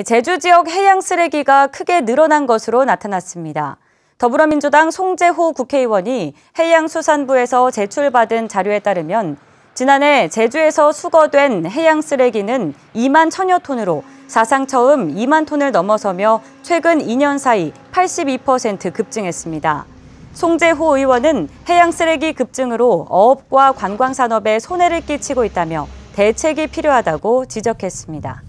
네, 제주 지역 해양 쓰레기가 크게 늘어난 것으로 나타났습니다. 더불어민주당 송재호 국회의원이 해양수산부에서 제출받은 자료에 따르면 지난해 제주에서 수거된 해양 쓰레기는 2만 천여 톤으로 사상 처음 2만 톤을 넘어서며 최근 2년 사이 82% 급증했습니다. 송재호 의원은 해양 쓰레기 급증으로 어업과 관광산업에 손해를 끼치고 있다며 대책이 필요하다고 지적했습니다.